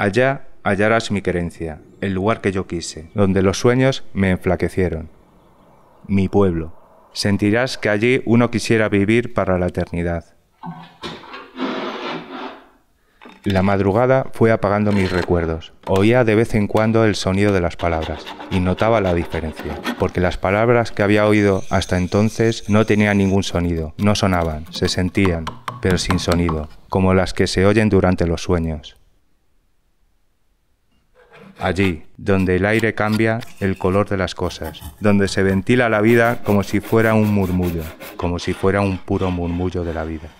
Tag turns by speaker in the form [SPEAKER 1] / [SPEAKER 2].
[SPEAKER 1] Allá hallarás mi querencia, el lugar que yo quise, donde los sueños me enflaquecieron. Mi pueblo. Sentirás que allí uno quisiera vivir para la eternidad. La madrugada fue apagando mis recuerdos. Oía de vez en cuando el sonido de las palabras y notaba la diferencia, porque las palabras que había oído hasta entonces no tenían ningún sonido, no sonaban, se sentían, pero sin sonido, como las que se oyen durante los sueños allí, donde el aire cambia el color de las cosas, donde se ventila la vida como si fuera un murmullo, como si fuera un puro murmullo de la vida.